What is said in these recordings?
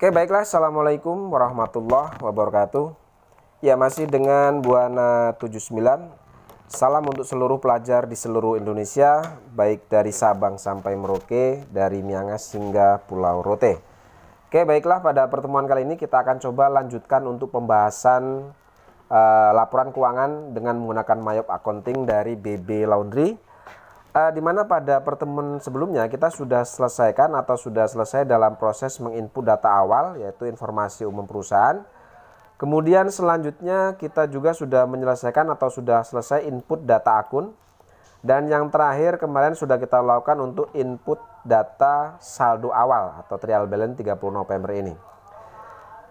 Oke baiklah Assalamualaikum warahmatullahi wabarakatuh Ya masih dengan Buana 79 Salam untuk seluruh pelajar di seluruh Indonesia Baik dari Sabang sampai Merauke Dari Miangas hingga Pulau Rote Oke baiklah pada pertemuan kali ini kita akan coba lanjutkan untuk pembahasan uh, laporan keuangan dengan menggunakan Mayop Accounting dari BB Laundry uh, eh, dimana pada pertemuan sebelumnya kita sudah selesaikan atau sudah selesai dalam proses menginput data awal yaitu informasi umum perusahaan. Kemudian selanjutnya kita juga sudah menyelesaikan atau sudah selesai input data akun. Dan yang terakhir kemarin sudah kita lakukan untuk input data saldo awal atau trial balance 30 November ini.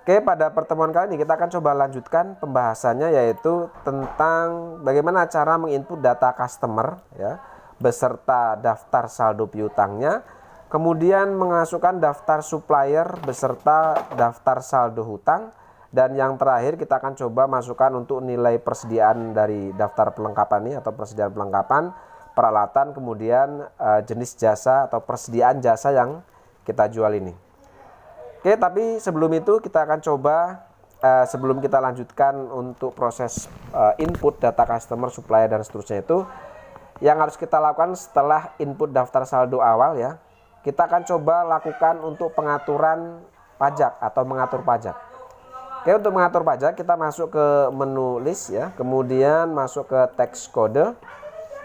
Oke, pada pertemuan kali ini kita akan coba lanjutkan pembahasannya yaitu tentang bagaimana cara menginput data customer ya beserta daftar saldo piutangnya, kemudian mengasukkan daftar supplier beserta daftar saldo hutang, dan yang terakhir kita akan coba masukkan untuk nilai persediaan dari daftar pelengkapan ini atau persediaan pelengkapan, peralatan, kemudian eh, jenis jasa atau persediaan jasa yang kita jual ini. Oke, tapi sebelum itu kita akan coba eh, sebelum kita lanjutkan untuk proses eh, input data customer, supplier dan seterusnya itu yang harus kita lakukan setelah input daftar saldo awal ya kita akan coba lakukan untuk pengaturan pajak atau mengatur pajak Oke untuk mengatur pajak kita masuk ke menu list ya kemudian masuk ke text kode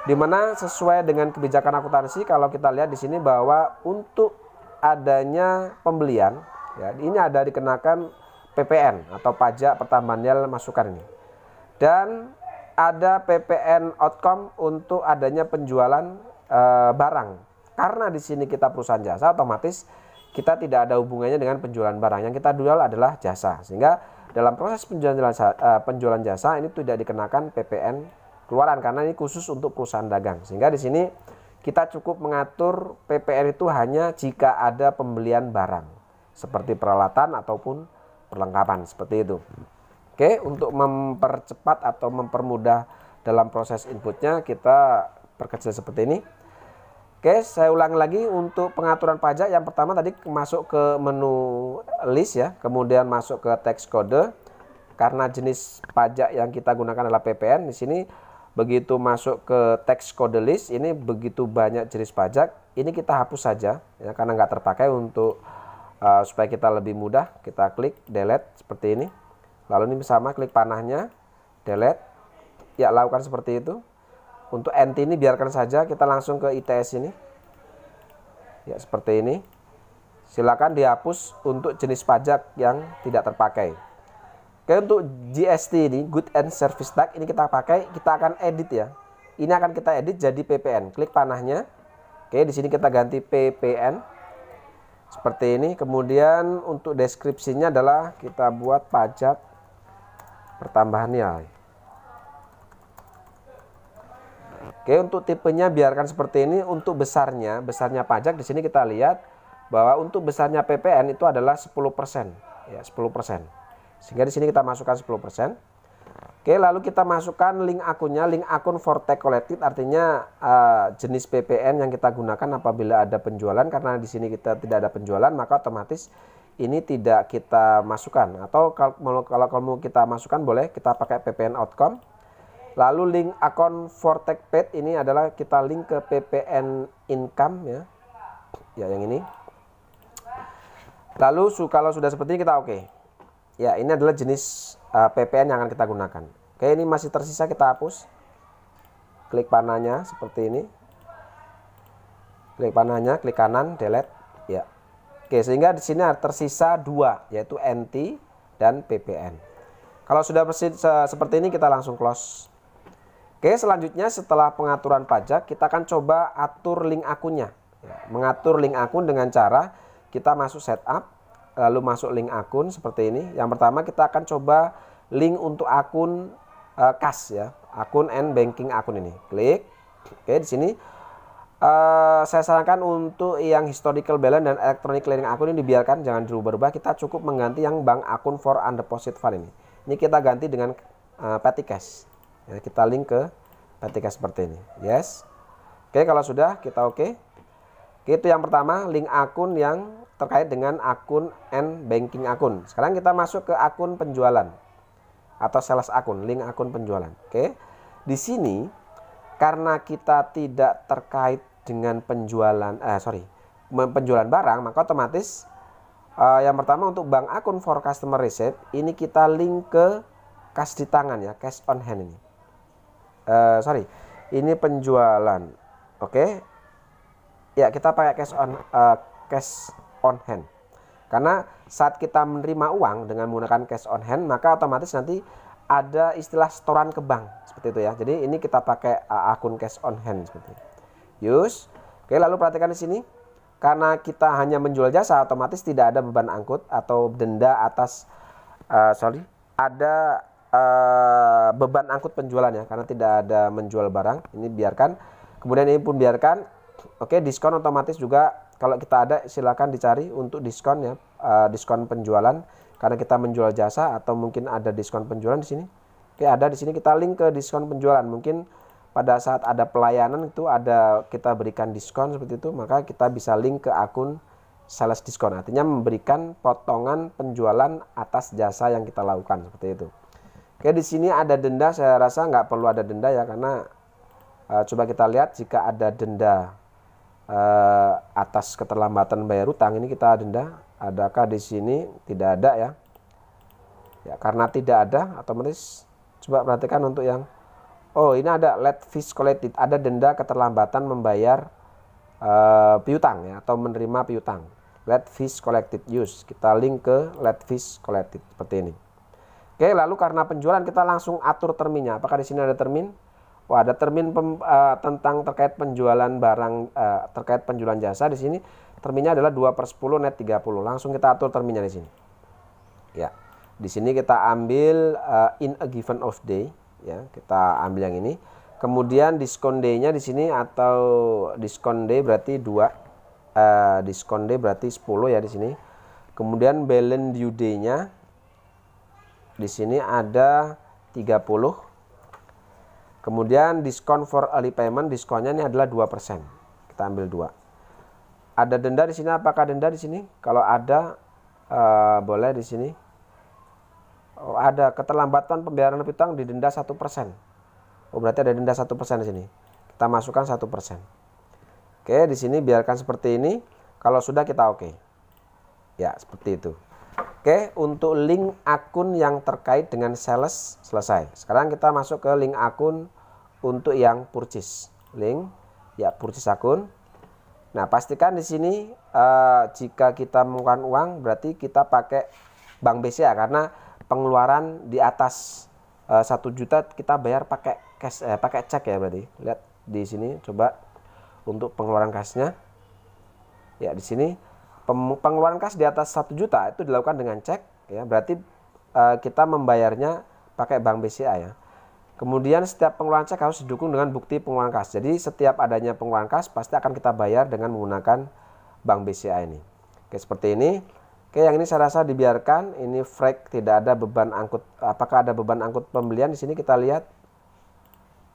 dimana sesuai dengan kebijakan akuntansi kalau kita lihat di sini bahwa untuk adanya pembelian ya ini ada dikenakan PPN atau pajak pertambahan nilai masukan ini dan ada PPN outcome untuk adanya penjualan e, barang. Karena di sini kita perusahaan jasa, otomatis kita tidak ada hubungannya dengan penjualan barang. Yang kita jual adalah jasa. Sehingga dalam proses penjualan jasa, e, penjualan jasa ini tidak dikenakan PPN keluaran karena ini khusus untuk perusahaan dagang. Sehingga di sini kita cukup mengatur PPN itu hanya jika ada pembelian barang seperti peralatan ataupun perlengkapan seperti itu. Oke, untuk mempercepat atau mempermudah dalam proses inputnya kita perkecil seperti ini. Oke, saya ulang lagi untuk pengaturan pajak yang pertama tadi masuk ke menu list ya, kemudian masuk ke text kode. Karena jenis pajak yang kita gunakan adalah PPN, di sini begitu masuk ke text kode list ini begitu banyak jenis pajak, ini kita hapus saja ya karena nggak terpakai untuk uh, supaya kita lebih mudah kita klik delete seperti ini lalu ini sama klik panahnya delete ya lakukan seperti itu untuk NT ini biarkan saja kita langsung ke ITS ini ya seperti ini silakan dihapus untuk jenis pajak yang tidak terpakai Oke untuk GST ini Good and Service tag ini kita pakai kita akan edit ya ini akan kita edit jadi PPN klik panahnya Oke di sini kita ganti PPN seperti ini kemudian untuk deskripsinya adalah kita buat pajak pertambahan nilai. Oke, untuk tipenya biarkan seperti ini. Untuk besarnya, besarnya pajak di sini kita lihat bahwa untuk besarnya PPN itu adalah 10%, ya, 10%. Sehingga di sini kita masukkan 10%. Oke, lalu kita masukkan link akunnya, link akun Forte Collected artinya uh, jenis PPN yang kita gunakan apabila ada penjualan karena di sini kita tidak ada penjualan, maka otomatis ini tidak kita masukkan atau kalau kalau kamu kita masukkan boleh kita pakai PPN outcome. Lalu link akun Fortech Pet ini adalah kita link ke PPN income ya. Ya yang ini. Lalu su kalau sudah seperti ini kita oke. Okay. Ya, ini adalah jenis uh, PPN yang akan kita gunakan. Oke, ini masih tersisa kita hapus. Klik panahnya seperti ini. Klik panahnya, klik kanan, delete. Oke, sehingga di sini tersisa dua, yaitu NT dan PPN. Kalau sudah seperti ini, kita langsung close. Oke, selanjutnya setelah pengaturan pajak, kita akan coba atur link akunnya. Ya, mengatur link akun dengan cara kita masuk setup, lalu masuk link akun seperti ini. Yang pertama kita akan coba link untuk akun kas eh, ya, akun and banking akun ini. Klik. Oke, di sini Eh, saya sarankan untuk yang historical balance dan electronic clearing akun ini dibiarkan, jangan dirubah-rubah. Kita cukup mengganti yang bank akun for undeposit fund ini. Ini kita ganti dengan uh, petty cash. Ya, kita link ke petty cash seperti ini. Yes. Oke, kalau sudah kita oke. Okay. Itu yang pertama, link akun yang terkait dengan akun and banking akun. Sekarang kita masuk ke akun penjualan atau sales akun, link akun penjualan. Oke. Di sini karena kita tidak terkait dengan penjualan eh sorry penjualan barang maka otomatis uh, yang pertama untuk bank akun for customer receipt ini kita link ke cash di tangan ya cash on hand ini uh, sorry ini penjualan oke okay? ya kita pakai cash on uh, cash on hand karena saat kita menerima uang dengan menggunakan cash on hand maka otomatis nanti ada istilah setoran ke bank seperti itu ya jadi ini kita pakai akun cash on hand seperti itu use. Oke, lalu perhatikan di sini. Karena kita hanya menjual jasa, otomatis tidak ada beban angkut atau denda atas uh, sorry, ada uh, beban angkut penjualan ya, karena tidak ada menjual barang. Ini biarkan. Kemudian ini pun biarkan. Oke, diskon otomatis juga kalau kita ada silakan dicari untuk diskon ya, uh, diskon penjualan karena kita menjual jasa atau mungkin ada diskon penjualan di sini. Oke, ada di sini kita link ke diskon penjualan. Mungkin pada saat ada pelayanan itu ada kita berikan diskon seperti itu maka kita bisa link ke akun sales diskon artinya memberikan potongan penjualan atas jasa yang kita lakukan seperti itu oke di sini ada denda saya rasa nggak perlu ada denda ya karena e, coba kita lihat jika ada denda e, atas keterlambatan bayar utang ini kita denda adakah di sini tidak ada ya ya karena tidak ada otomatis coba perhatikan untuk yang Oh ini ada late fees collected, ada denda keterlambatan membayar uh, piutang ya atau menerima piutang. Late fees collected use, kita link ke late fees collected seperti ini. Oke, lalu karena penjualan kita langsung atur terminnya. Apakah di sini ada termin? Wah, ada termin pem, uh, tentang terkait penjualan barang uh, terkait penjualan jasa di sini. Terminnya adalah 2 per 10 net 30. Langsung kita atur terminnya di sini. Ya. Di sini kita ambil uh, in a given of day ya kita ambil yang ini kemudian diskon D-nya di sini atau diskon D berarti dua uh, diskon D berarti 10 ya di sini kemudian balance due nya di sini ada 30 kemudian diskon for early payment diskonnya ini adalah dua persen kita ambil dua ada denda di sini apakah denda di sini kalau ada uh, boleh di sini Oh, ada keterlambatan pembayaran piutang didenda satu persen. Oh berarti ada denda satu persen di sini. Kita masukkan satu persen. Oke di sini biarkan seperti ini. Kalau sudah kita oke. Okay. Ya seperti itu. Oke untuk link akun yang terkait dengan sales selesai. Sekarang kita masuk ke link akun untuk yang purchase. Link ya purchase akun. Nah pastikan di sini uh, jika kita menggunakan uang berarti kita pakai bank BCA karena pengeluaran di atas eh, satu uh, juta kita bayar pakai cash eh, pakai cek ya berarti lihat di sini coba untuk pengeluaran kasnya ya di sini pengeluaran kas di atas satu juta itu dilakukan dengan cek ya berarti uh, kita membayarnya pakai bank BCA ya kemudian setiap pengeluaran cek harus didukung dengan bukti pengeluaran kas jadi setiap adanya pengeluaran kas pasti akan kita bayar dengan menggunakan bank BCA ini oke seperti ini Oke, yang ini saya rasa dibiarkan. Ini freight tidak ada beban angkut. Apakah ada beban angkut pembelian di sini? Kita lihat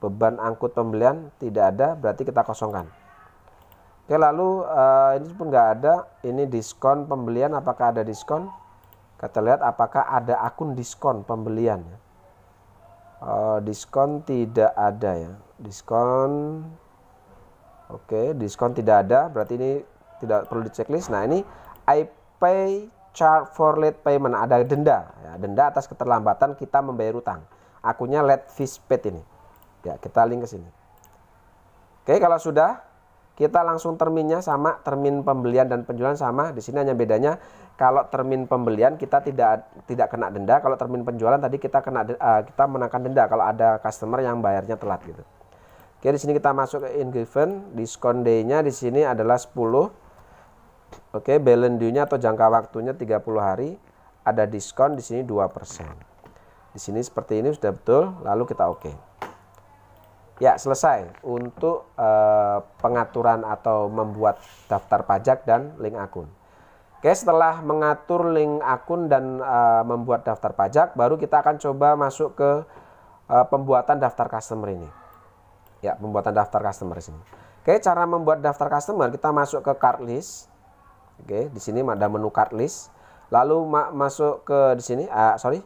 beban angkut pembelian tidak ada, berarti kita kosongkan. Oke, lalu uh, ini pun nggak ada. Ini diskon pembelian. Apakah ada diskon? Kita lihat apakah ada akun diskon pembelian. Uh, diskon tidak ada ya. Diskon. Oke, diskon tidak ada. Berarti ini tidak perlu di checklist. Nah ini IP pay charge for late payment ada denda ya, denda atas keterlambatan kita membayar utang akunnya late fees paid ini ya kita link ke sini oke kalau sudah kita langsung terminnya sama termin pembelian dan penjualan sama di sini hanya bedanya kalau termin pembelian kita tidak tidak kena denda kalau termin penjualan tadi kita kena uh, kita menangkan denda kalau ada customer yang bayarnya telat gitu oke di sini kita masuk ke in given diskon day nya di sini adalah 10 Oke, okay, balance due-nya atau jangka waktunya 30 hari, ada diskon di sini 2%. Di sini seperti ini sudah betul, lalu kita oke. Okay. Ya, selesai untuk eh, pengaturan atau membuat daftar pajak dan link akun. Oke, setelah mengatur link akun dan uh, membuat daftar pajak, baru kita akan coba masuk ke uh, pembuatan daftar customer ini. Ya, pembuatan daftar customer di sini. Oke, cara membuat daftar customer, kita masuk ke card list. Oke, di sini ada menu card list. Lalu masuk ke di sini, uh, sorry,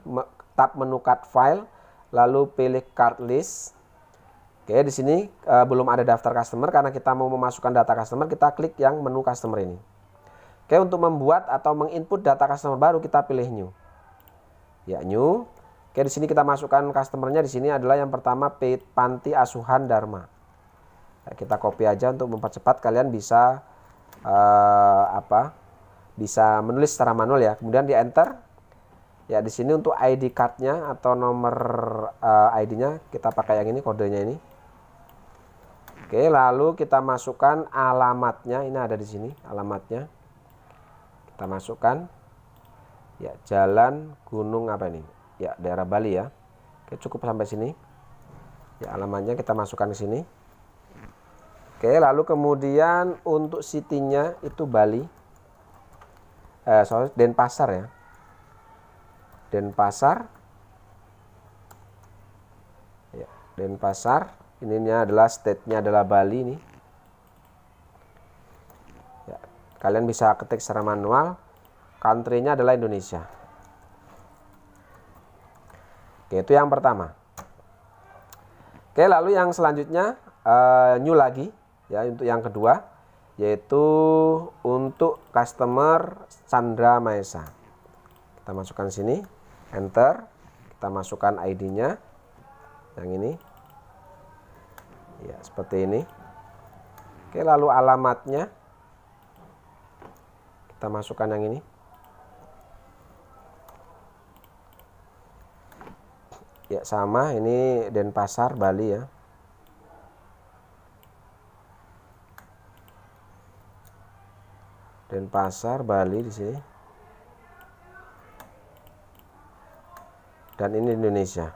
tab menu card file, lalu pilih card list. Oke, di sini uh, belum ada daftar customer karena kita mau memasukkan data customer, kita klik yang menu customer ini. Oke, untuk membuat atau menginput data customer baru kita pilih new. Ya, new. Oke, di sini kita masukkan customernya di sini adalah yang pertama Panti Asuhan Dharma. Nah, kita copy aja untuk mempercepat kalian bisa Eh, apa bisa menulis secara manual ya kemudian di enter ya di sini untuk ID cardnya atau nomor uh, eh, ID-nya kita pakai yang ini kodenya ini oke lalu kita masukkan alamatnya ini ada di sini alamatnya kita masukkan ya jalan gunung apa ini ya daerah Bali ya oke cukup sampai sini ya alamatnya kita masukkan di sini Oke, lalu kemudian untuk city-nya itu Bali. Eh, sorry, Denpasar ya. Denpasar. Ya, Denpasar. ini adalah state-nya adalah Bali nih. Ya, kalian bisa ketik secara manual. Country-nya adalah Indonesia. Oke, itu yang pertama. Oke, lalu yang selanjutnya uh, new lagi ya untuk yang kedua yaitu untuk customer Chandra Maesa kita masukkan sini enter kita masukkan ID-nya yang ini ya seperti ini oke lalu alamatnya kita masukkan yang ini ya sama ini Denpasar Bali ya Dan pasar Bali di sini dan ini Indonesia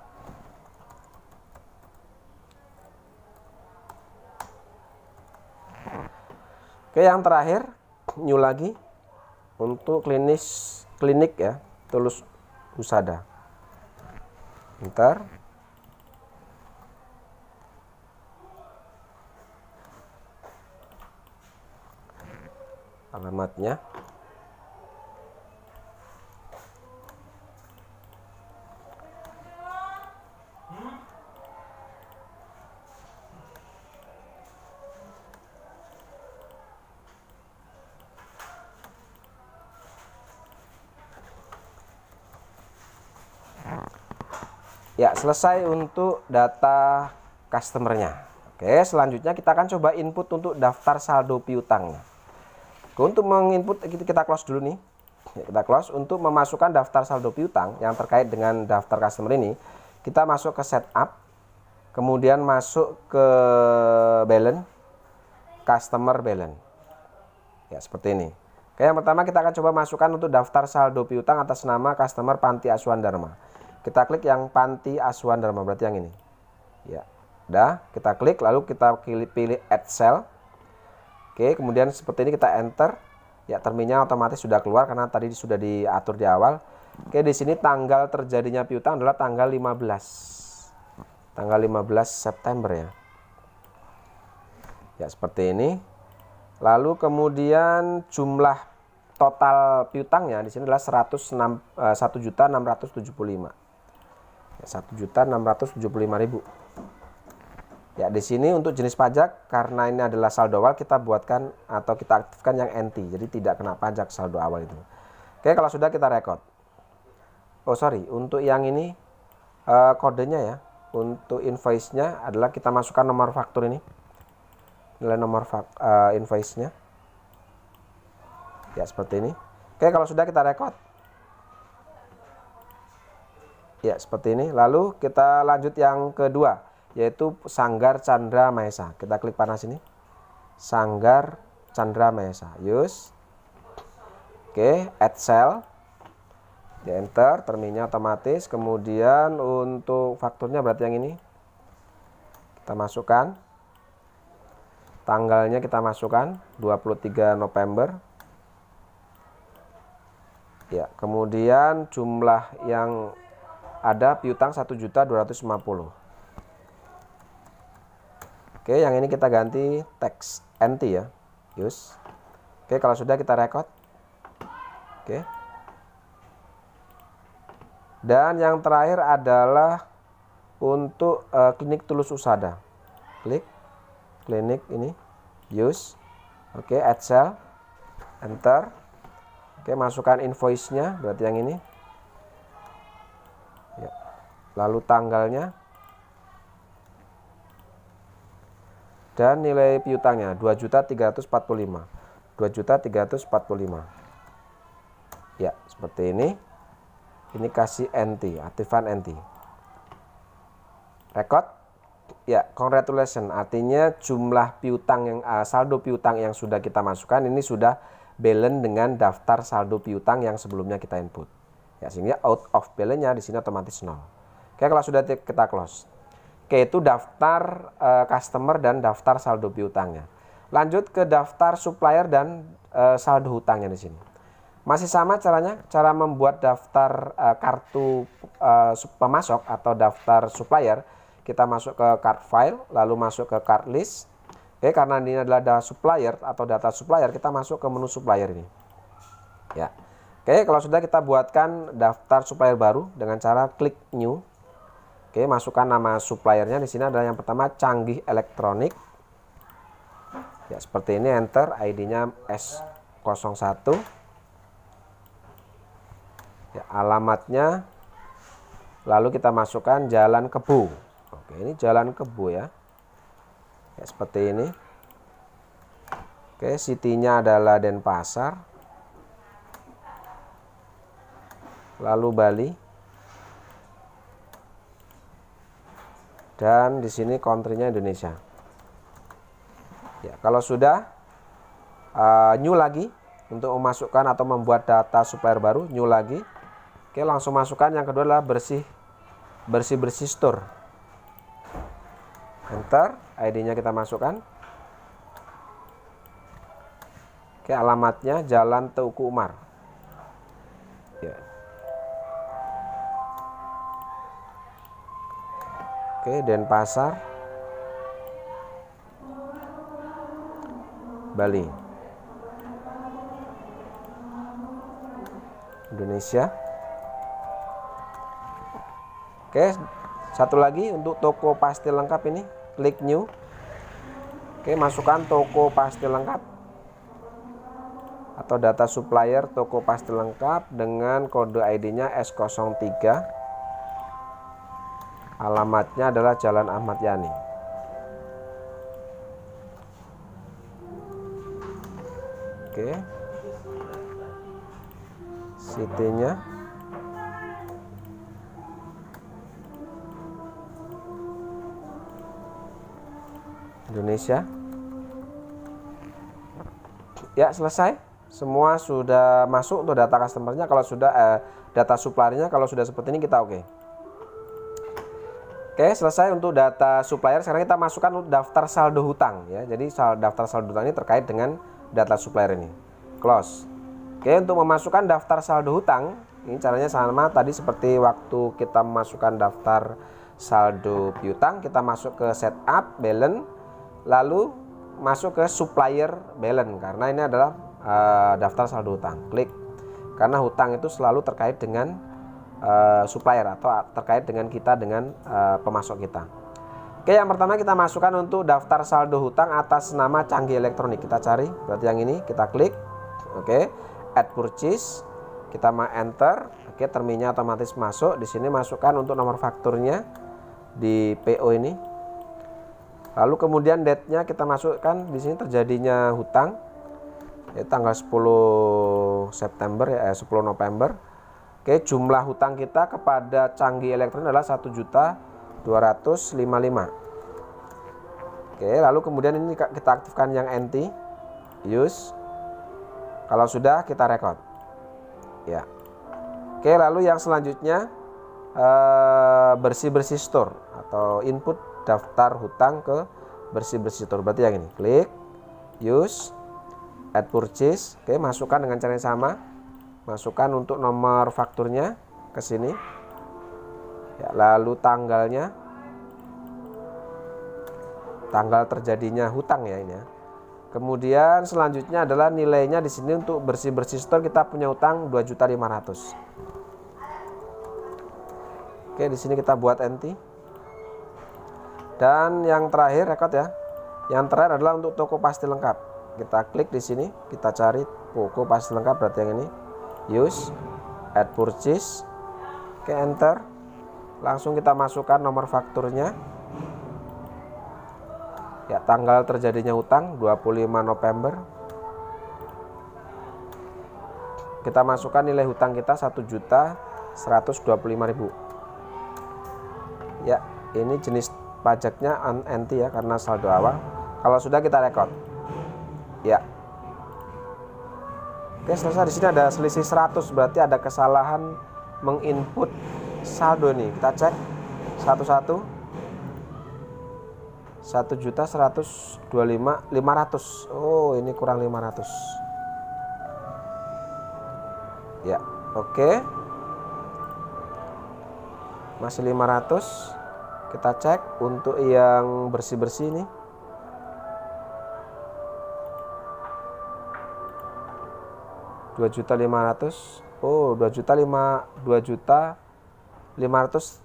Oke yang terakhir new lagi untuk klinis klinik ya tulus usada ntar alamatnya Ya, selesai untuk data customernya. Oke, selanjutnya kita akan coba input untuk daftar saldo piutangnya. Untuk menginput kita close dulu nih. Ya, kita close untuk memasukkan daftar saldo piutang yang terkait dengan daftar customer ini, kita masuk ke setup, kemudian masuk ke balance, customer balance. Ya, seperti ini. Oke, yang pertama kita akan coba masukkan untuk daftar saldo piutang atas nama customer Panti Asuhan Dharma. Kita klik yang Panti Asuhan Dharma, berarti yang ini. Ya. Dah kita klik lalu kita pilih add cell Oke, kemudian seperti ini kita enter. Ya, terminnya otomatis sudah keluar karena tadi sudah diatur di awal. Oke, di sini tanggal terjadinya piutang adalah tanggal 15. Tanggal 15 September ya. Ya, seperti ini. Lalu kemudian jumlah total piutangnya di sini adalah 106 1.675. Eh, ya, 1.675.000. Ya, di sini untuk jenis pajak karena ini adalah saldo awal kita buatkan atau kita aktifkan yang NT. Jadi tidak kena pajak saldo awal itu. Oke, kalau sudah kita rekod. Oh, sorry, untuk yang ini uh, kodenya ya. Untuk invoice-nya adalah kita masukkan nomor faktur ini. Nilai nomor uh, invoice-nya. Ya, seperti ini. Oke, kalau sudah kita rekod. Ya, seperti ini. Lalu kita lanjut yang kedua yaitu Sanggar Chandra Maesa. Kita klik panas ini Sanggar Chandra Maesa. Use. Oke, add cell. Di enter, terminnya otomatis. Kemudian untuk fakturnya berarti yang ini. Kita masukkan. Tanggalnya kita masukkan 23 November. Ya, kemudian jumlah yang ada piutang 1.250. Oke, yang ini kita ganti teks NT ya. Use. Oke, kalau sudah kita record. Oke. Dan yang terakhir adalah untuk uh, klinik Tulus Usada. Klik klinik ini use. Oke, add cell. Enter. Oke, masukkan invoice-nya berarti yang ini. Ya. Lalu tanggalnya dan nilai piutangnya 2.345 2.345 ya seperti ini ini kasih NT aktifan NT record ya congratulations artinya jumlah piutang yang uh, saldo piutang yang sudah kita masukkan ini sudah balance dengan daftar saldo piutang yang sebelumnya kita input ya sehingga out of balance nya di sini otomatis nol oke kalau sudah kita close yaitu daftar uh, customer dan daftar saldo piutangnya. Lanjut ke daftar supplier dan uh, saldo hutangnya di sini. Masih sama caranya, cara membuat daftar uh, kartu uh, pemasok atau daftar supplier. Kita masuk ke card file, lalu masuk ke card list. Oke, karena ini adalah data supplier atau data supplier, kita masuk ke menu supplier ini. Ya. Oke, kalau sudah kita buatkan daftar supplier baru dengan cara klik new. Oke, masukkan nama suppliernya di sini ada yang pertama Canggih Elektronik. Ya, seperti ini enter ID-nya S01. Ya, alamatnya lalu kita masukkan Jalan Kebu. Oke, ini Jalan Kebu ya. Ya, seperti ini. Oke, city-nya adalah Denpasar. Lalu Bali. dan di sini countrynya Indonesia. Ya, kalau sudah uh, new lagi untuk memasukkan atau membuat data supplier baru, new lagi. Oke, langsung masukkan yang kedua adalah bersih bersih bersih store. Enter, ID-nya kita masukkan. Oke, alamatnya Jalan Teuku Umar. Oke, Denpasar. Bali. Indonesia. Oke, satu lagi untuk toko pastil lengkap ini, klik new. Oke, masukkan toko pastil lengkap atau data supplier toko pastil lengkap dengan kode ID-nya S03 Alamatnya adalah Jalan Ahmad Yani. Oke. ct nya Indonesia. Ya, selesai. Semua sudah masuk untuk data customernya kalau sudah eh, data suppliernya kalau sudah seperti ini kita oke. Okay. Oke, selesai untuk data supplier. Sekarang kita masukkan daftar saldo hutang ya. Jadi daftar saldo hutang ini terkait dengan data supplier ini. Close. Oke, untuk memasukkan daftar saldo hutang, ini caranya sama tadi seperti waktu kita masukkan daftar saldo piutang, kita masuk ke setup balance, lalu masuk ke supplier balance karena ini adalah uh, daftar saldo hutang. Klik. Karena hutang itu selalu terkait dengan Eh, supplier atau terkait dengan kita dengan uh, pemasok kita. Oke, yang pertama kita masukkan untuk daftar saldo hutang atas nama canggih elektronik. Kita cari, berarti yang ini kita klik. Oke, add purchase, kita mau enter. Oke, terminnya otomatis masuk. Di sini masukkan untuk nomor fakturnya di PO ini. Lalu kemudian date-nya kita masukkan di sini terjadinya hutang ya, tanggal 10 September ya eh, 10 November Oke, jumlah hutang kita kepada Canggih Elektron adalah 1 juta 255. Oke, lalu kemudian ini kita aktifkan yang NT, use. Kalau sudah kita record. Ya. Oke, lalu yang selanjutnya eh, bersih-bersih store atau input daftar hutang ke bersih-bersih store. Berarti yang ini, klik use add purchase. Oke, masukkan dengan cara yang sama masukkan untuk nomor fakturnya ke sini ya, lalu tanggalnya tanggal terjadinya hutang ya ini ya. kemudian selanjutnya adalah nilainya di sini untuk bersih bersih store kita punya hutang 2.500 oke di sini kita buat NT dan yang terakhir rekod ya yang terakhir adalah untuk toko pasti lengkap kita klik di sini kita cari toko pasti lengkap berarti yang ini use add purchase ke enter langsung kita masukkan nomor fakturnya ya tanggal terjadinya utang 25 November kita masukkan nilai hutang kita 1 juta 125000 ya ini jenis pajaknya anti ya karena saldo awal kalau sudah kita rekod ya Oke, selesai di sini ada selisih 100 berarti ada kesalahan menginput saldo nih. Kita cek satu-satu. 1 juta 125 500. Oh, ini kurang 500. Ya, oke. Okay. Masih 500. Kita cek untuk yang bersih-bersih nih. dua juta lima ratus oh dua juta lima dua juta lima ratus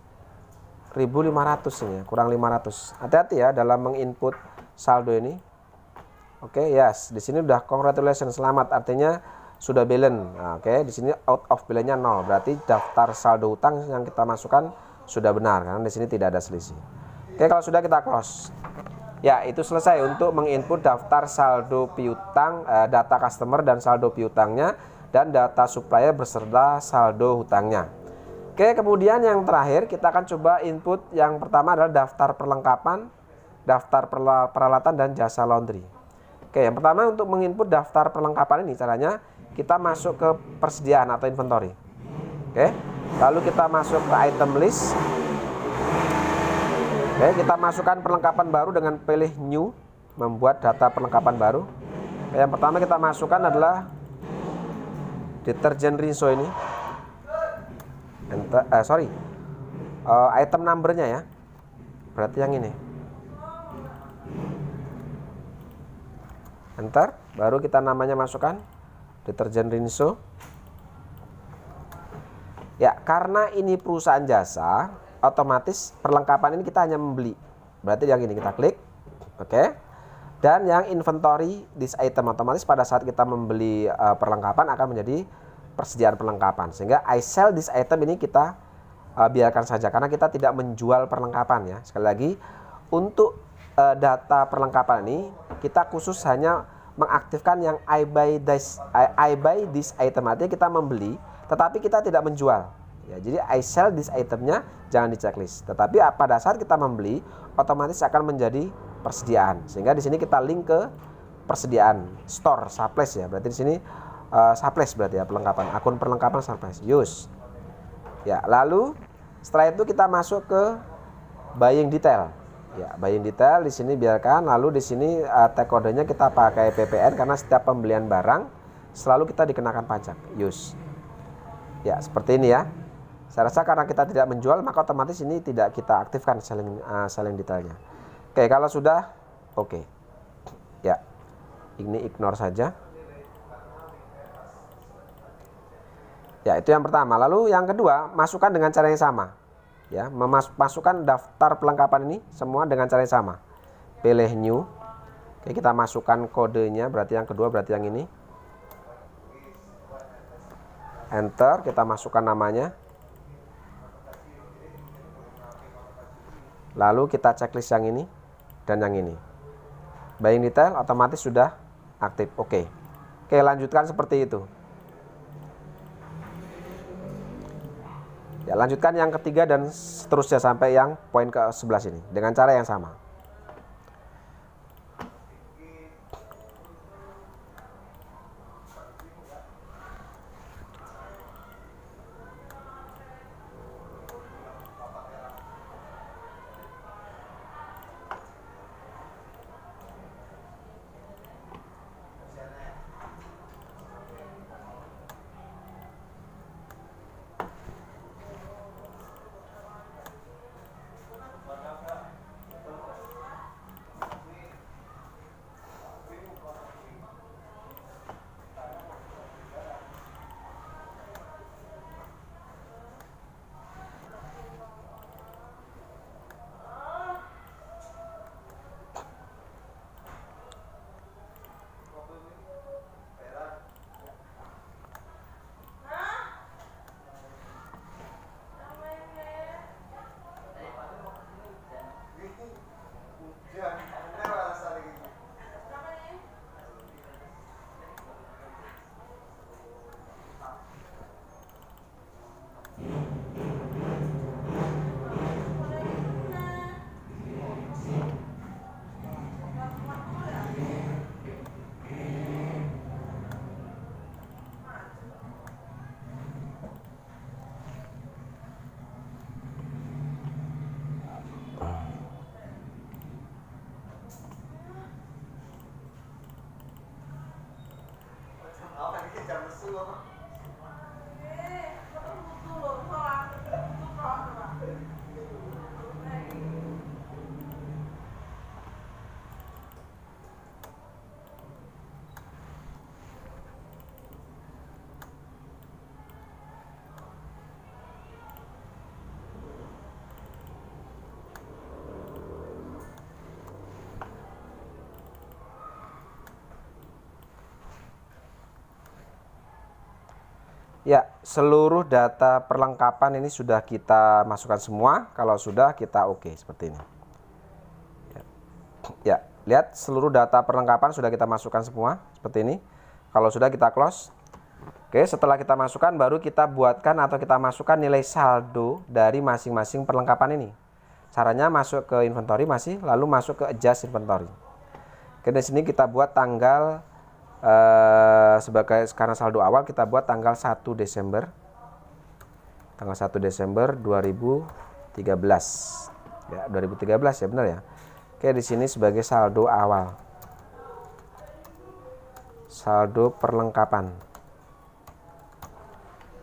ribu lima ratus ini ya, kurang lima ratus hati-hati ya dalam menginput saldo ini oke okay, yes di sini udah congratulation selamat artinya sudah balance nah, oke okay. di sini out of balance-nya nol berarti daftar saldo utang yang kita masukkan sudah benar karena di sini tidak ada selisih oke okay, kalau sudah kita close Ya, itu selesai untuk menginput daftar saldo piutang, eh, data customer dan saldo piutangnya dan data supplier berserta saldo hutangnya. Oke, kemudian yang terakhir kita akan coba input yang pertama adalah daftar perlengkapan, daftar peralatan dan jasa laundry. Oke, yang pertama untuk menginput daftar perlengkapan ini caranya kita masuk ke persediaan atau inventory. Oke. Lalu kita masuk ke item list Oke, kita masukkan perlengkapan baru dengan pilih new, membuat data perlengkapan baru. Oke, yang pertama kita masukkan adalah deterjen Rinso ini. Enter, eh, sorry, uh, item numbernya ya. Berarti yang ini. Enter, baru kita namanya masukkan deterjen Rinso. Ya, karena ini perusahaan jasa, otomatis perlengkapan ini kita hanya membeli. Berarti yang ini kita klik. Oke. Okay. Dan yang inventory this item otomatis pada saat kita membeli uh, perlengkapan akan menjadi persediaan perlengkapan. Sehingga I sell this item ini kita uh, biarkan saja karena kita tidak menjual perlengkapan ya. Sekali lagi untuk uh, data perlengkapan ini kita khusus hanya mengaktifkan yang I buy this I, I buy this item artinya kita membeli tetapi kita tidak menjual Ya, jadi I sell this itemnya jangan di checklist. Tetapi ah, pada saat kita membeli, otomatis akan menjadi persediaan. Sehingga di sini kita link ke persediaan store supplies ya. Berarti di sini uh, eh, supplies berarti ya perlengkapan akun perlengkapan supplies use. Ya, lalu setelah itu kita masuk ke buying detail. Ya, buying detail di sini biarkan. Lalu di sini uh, tag kodenya kita pakai PPN karena setiap pembelian barang selalu kita dikenakan pajak use. Ya, seperti ini ya. Saya rasa karena kita tidak menjual maka otomatis ini tidak kita aktifkan selling uh, ah, selling detailnya. Oke, kalau sudah oke. Okay. Ya. Ini ignore saja. Ya, itu yang pertama. Lalu yang kedua, masukkan dengan cara yang sama. Ya, memasukkan daftar pelengkapan ini semua dengan cara yang sama. Pilih new. Oke, kita masukkan kodenya, berarti yang kedua berarti yang ini. Enter, kita masukkan namanya Lalu kita checklist yang ini dan yang ini. Buying detail otomatis sudah aktif. Oke. Oke, lanjutkan seperti itu. Ya, lanjutkan yang ketiga dan seterusnya sampai yang poin ke-11 ini dengan cara yang sama. Allah. Ya, seluruh data perlengkapan ini sudah kita masukkan semua. Kalau sudah kita oke okay, seperti ini. Ya. ya. lihat seluruh data perlengkapan sudah kita masukkan semua seperti ini. Kalau sudah kita close. Oke, setelah kita masukkan baru kita buatkan atau kita masukkan nilai saldo dari masing-masing perlengkapan ini. Caranya masuk ke inventory masih lalu masuk ke adjust inventory. Oke, di sini kita buat tanggal uh, sebagai karena saldo awal kita buat tanggal 1 Desember tanggal 1 Desember 2013 ya 2013 ya benar ya oke di sini sebagai saldo awal saldo perlengkapan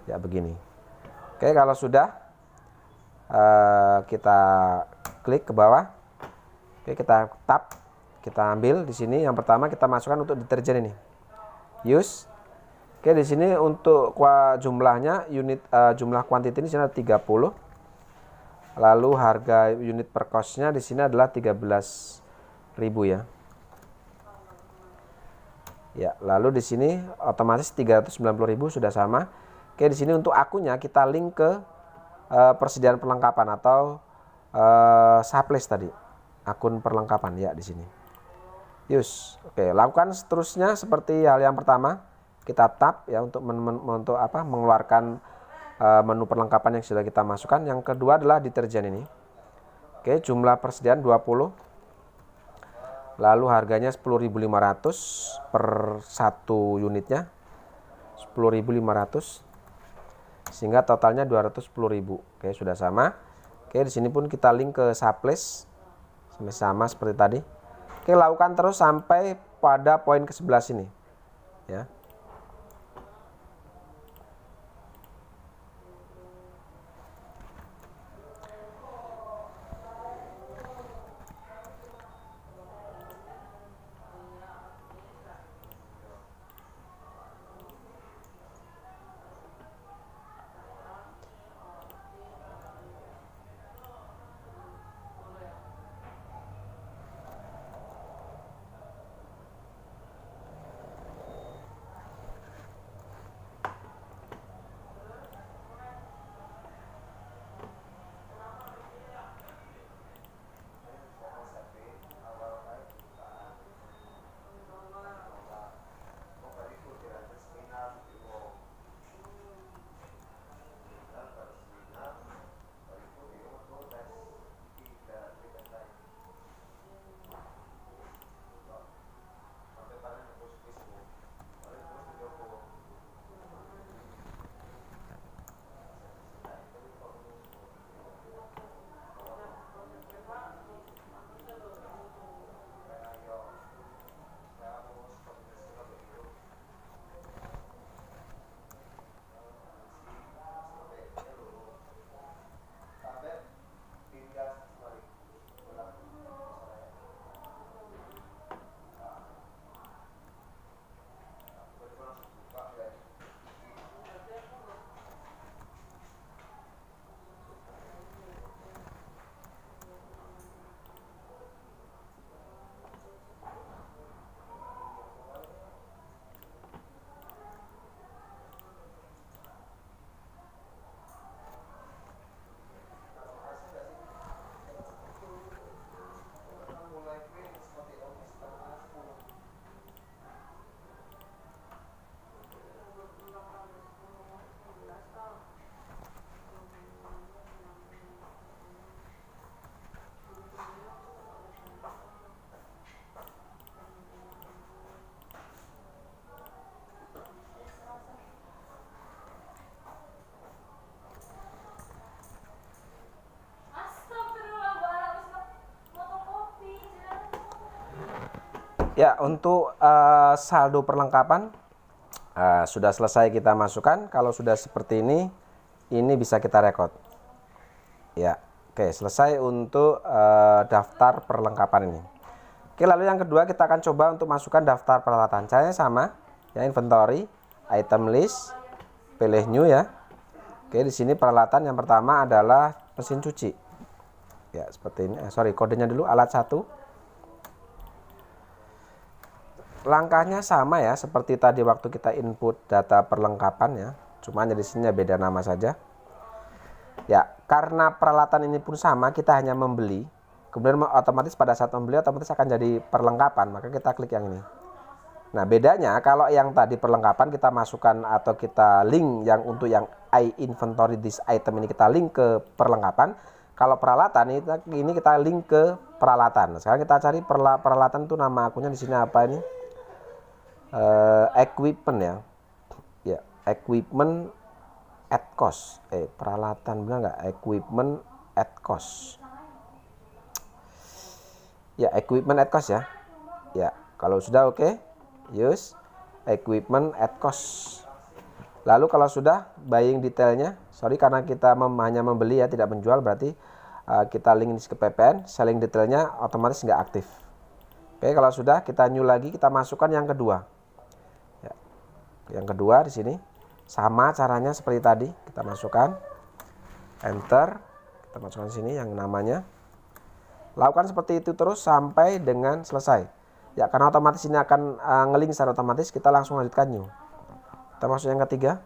ya begini oke kalau sudah uh, kita klik ke bawah oke kita tap kita ambil di sini yang pertama kita masukkan untuk deterjen ini use. Oke, di sini untuk jumlahnya unit uh, jumlah kuantiti ini sini ada 30. Lalu harga unit per cost-nya di sini adalah 13.000 ya. Ya, lalu di sini otomatis 390.000 sudah sama. Oke, di sini untuk akunnya kita link ke uh, persediaan perlengkapan atau uh, eh, supplies tadi. Akun perlengkapan ya di sini use. Oke, lakukan seterusnya seperti hal yang pertama. Kita tap ya untuk men men untuk apa? mengeluarkan uh, menu perlengkapan yang sudah kita masukkan. Yang kedua adalah deterjen ini. Oke, jumlah persediaan 20. Lalu harganya 10.500 per satu unitnya. 10.500 sehingga totalnya 210.000. Oke, sudah sama. Oke, di sini pun kita link ke Saples sama-sama seperti tadi. Oke, lakukan terus sampai pada poin ke-11 ini. Ya. Ya, untuk uh, saldo perlengkapan uh, sudah selesai kita masukkan. Kalau sudah seperti ini, ini bisa kita rekod. Ya, oke, selesai untuk uh, daftar perlengkapan ini. Oke, lalu yang kedua kita akan coba untuk masukkan daftar peralatan. Caranya sama, ya inventory, item list, pilih new ya. Oke, di sini peralatan yang pertama adalah mesin cuci. Ya, seperti ini. Eh, sorry, kodenya dulu alat satu langkahnya sama ya seperti tadi waktu kita input data perlengkapan ya cuma jadi sini beda nama saja ya karena peralatan ini pun sama kita hanya membeli kemudian otomatis pada saat membeli otomatis akan jadi perlengkapan maka kita klik yang ini Nah, bedanya kalau yang tadi perlengkapan kita masukkan atau kita link yang untuk yang i inventory this item ini kita link ke perlengkapan. Kalau peralatan ini kita link ke peralatan. Sekarang kita cari peralatan tuh nama akunnya di sini apa ini? uh, equipment ya ya equipment at cost eh peralatan benar nggak equipment at cost ya equipment at cost ya ya kalau sudah oke okay. use equipment at cost lalu kalau sudah buying detailnya sorry karena kita mem hanya membeli ya tidak menjual berarti uh, kita link ke PPN selling detailnya otomatis nggak aktif oke okay, kalau sudah kita new lagi kita masukkan yang kedua yang kedua di sini sama caranya seperti tadi kita masukkan enter kita masukkan sini yang namanya lakukan seperti itu terus sampai dengan selesai ya karena otomatis ini akan uh, ngeling secara otomatis kita langsung lanjutkan new kita masuk yang ketiga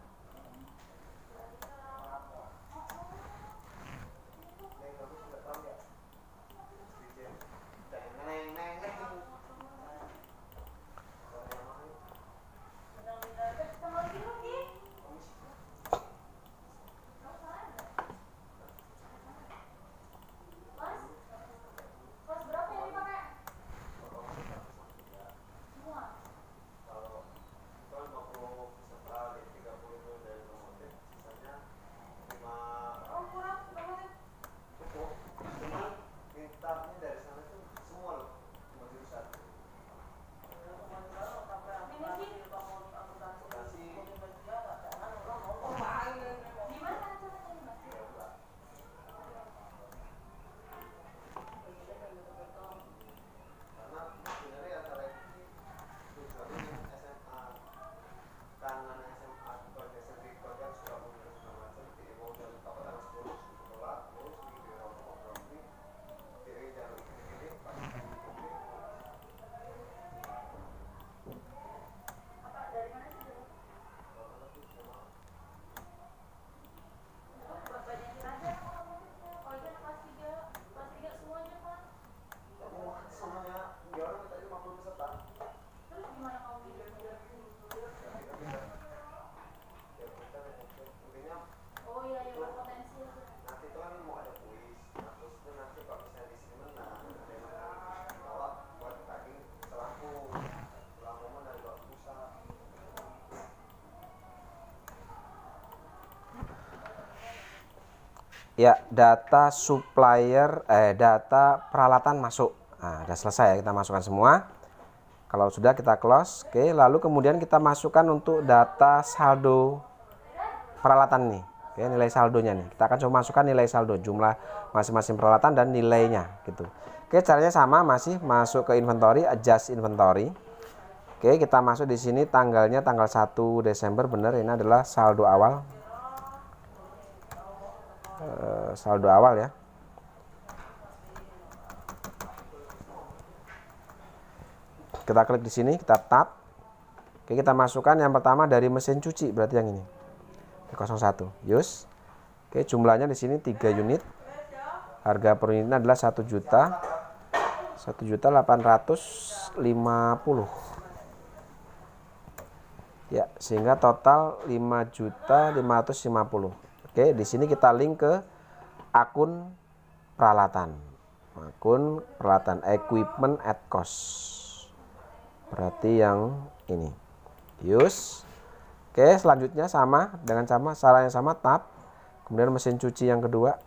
ya data supplier eh data peralatan masuk nah, sudah selesai ya kita masukkan semua kalau sudah kita close oke lalu kemudian kita masukkan untuk data saldo peralatan nih oke nilai saldonya nih kita akan coba masukkan nilai saldo jumlah masing-masing peralatan dan nilainya gitu oke caranya sama masih masuk ke inventory adjust inventory oke kita masuk di sini tanggalnya tanggal 1 Desember benar ini adalah saldo awal saldo awal ya. Kita klik di sini, kita tap. Oke, kita masukkan yang pertama dari mesin cuci, berarti yang ini. 01. Use. Oke, jumlahnya di sini 3 unit. Harga per unitnya adalah 1 juta 1 juta 850. Ya, sehingga total 5 juta 550. Oke, di sini kita link ke akun peralatan akun peralatan equipment at cost berarti yang ini use oke selanjutnya sama dengan sama salah yang sama tab kemudian mesin cuci yang kedua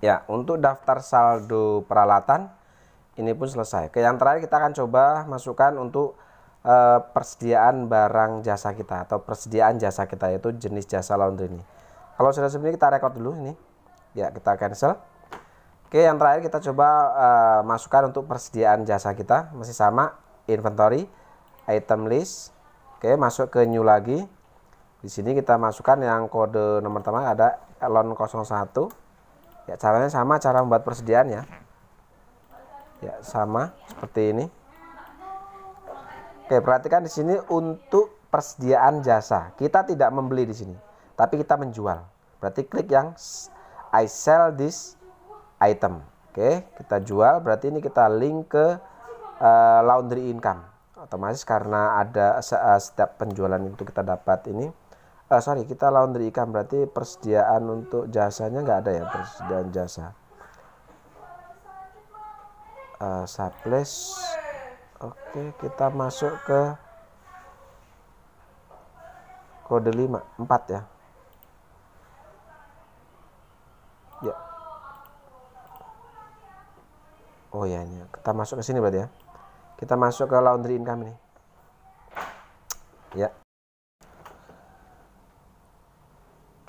Ya, untuk daftar saldo peralatan ini pun selesai. Oke, yang terakhir kita akan coba masukkan untuk eh, persediaan barang jasa kita atau persediaan jasa kita yaitu jenis jasa laundry ini. Kalau sudah seperti kita rekod dulu ini. Ya, kita cancel. Oke, yang terakhir kita coba uh, masukkan untuk persediaan jasa kita masih sama inventory, item list. Oke, masuk ke new lagi. Di sini kita masukkan yang kode nomor pertama ada elon 01 ya caranya sama cara membuat persediaan ya ya sama seperti ini oke perhatikan di sini untuk persediaan jasa kita tidak membeli di sini tapi kita menjual berarti klik yang I sell this item oke kita jual berarti ini kita link ke uh, laundry income otomatis karena ada uh, setiap penjualan itu kita dapat ini oh, sorry kita laundry ikan berarti persediaan untuk jasanya nggak ada ya persediaan jasa uh, ah, supplies oke okay, kita masuk ke kode 5 4 ya ya oh ya ini kita masuk ke sini berarti ya kita masuk ke laundry income ini ya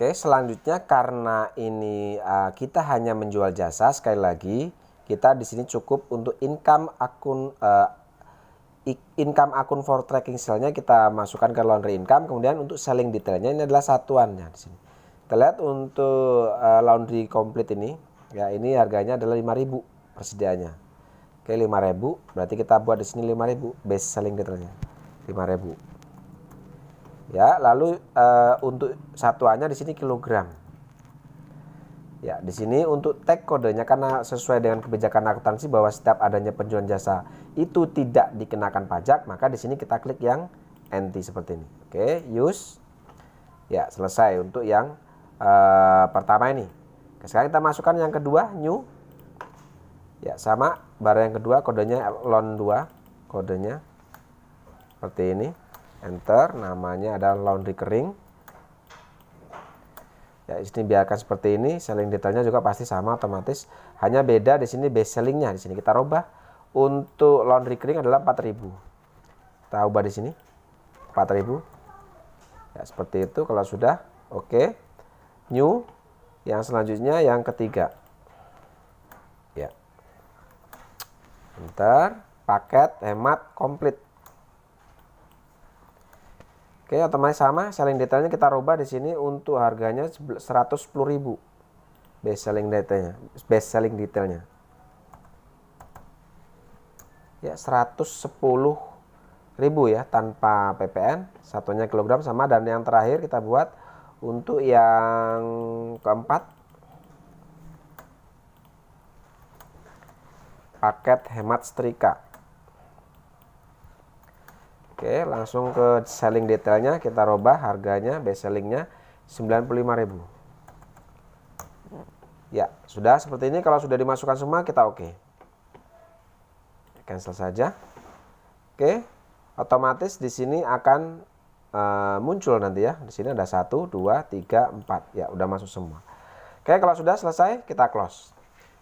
Oke, selanjutnya karena ini uh, kita hanya menjual jasa sekali lagi, kita di sini cukup untuk income akun uh, income akun for tracking sale-nya kita masukkan ke laundry income, kemudian untuk selling detailnya ini adalah satuannya di sini. Kita lihat untuk uh, laundry complete ini, ya ini harganya adalah 5000 persediaannya. Oke, 5000, berarti kita buat di sini 5000 base selling detailnya. 5000 ya lalu e, untuk satuannya di sini kilogram ya di sini untuk tag kodenya karena sesuai dengan kebijakan akuntansi bahwa setiap adanya penjualan jasa itu tidak dikenakan pajak maka di sini kita klik yang anti seperti ini oke use ya selesai untuk yang e, pertama ini sekarang kita masukkan yang kedua new ya sama barang yang kedua kodenya lon 2 kodenya seperti ini enter namanya adalah laundry kering ya ini biarkan seperti ini selling detailnya juga pasti sama otomatis hanya beda di sini base sellingnya di sini kita rubah untuk laundry kering adalah 4000 kita ubah di sini 4000 ya seperti itu kalau sudah oke okay. new yang selanjutnya yang ketiga ya enter paket hemat komplit Oke, otomatis sama. Selling detailnya kita rubah di sini untuk harganya 110.000. Best selling detailnya, best selling detailnya. Ya, 110.000 ya tanpa PPN, satunya kilogram sama dan yang terakhir kita buat untuk yang keempat paket hemat setrika Oke, langsung ke selling detailnya kita rubah harganya best sellingnya 95.000. Ya, sudah seperti ini kalau sudah dimasukkan semua kita oke. Okay. Cancel saja. Oke, otomatis di sini akan uh, muncul nanti ya. Di sini ada 1 2 3 4. Ya, udah masuk semua. Oke, kalau sudah selesai kita close.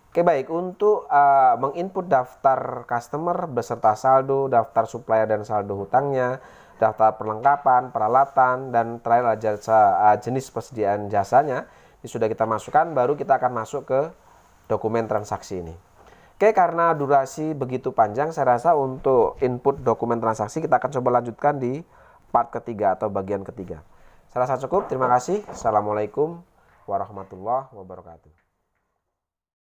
Oke baik, untuk uh, menginput daftar customer beserta saldo, daftar supplier dan saldo hutangnya, daftar perlengkapan, peralatan, dan terakhir jasa, uh, jenis persediaan jasanya, ini sudah kita masukkan, baru kita akan masuk ke dokumen transaksi ini. Oke, karena durasi begitu panjang, saya rasa untuk input dokumen transaksi kita akan coba lanjutkan di part ketiga atau bagian ketiga. Saya rasa cukup, terima kasih. Assalamualaikum warahmatullahi wabarakatuh.